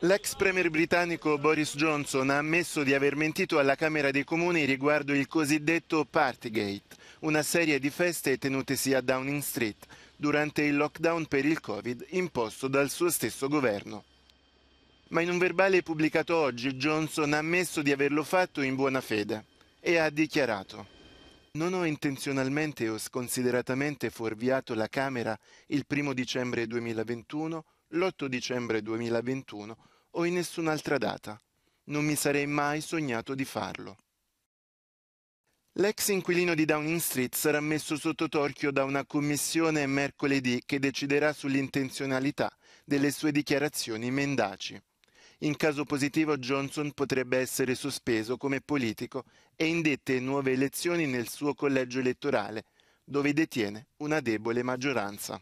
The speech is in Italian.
L'ex premier britannico Boris Johnson ha ammesso di aver mentito alla Camera dei Comuni riguardo il cosiddetto Partygate, una serie di feste tenutesi a Downing Street durante il lockdown per il Covid imposto dal suo stesso governo. Ma in un verbale pubblicato oggi Johnson ha ammesso di averlo fatto in buona fede e ha dichiarato non ho intenzionalmente o sconsideratamente fuorviato la Camera il 1 dicembre 2021, l'8 dicembre 2021 o in nessun'altra data. Non mi sarei mai sognato di farlo. L'ex inquilino di Downing Street sarà messo sotto torchio da una commissione mercoledì che deciderà sull'intenzionalità delle sue dichiarazioni mendaci. In caso positivo Johnson potrebbe essere sospeso come politico e indette nuove elezioni nel suo collegio elettorale, dove detiene una debole maggioranza.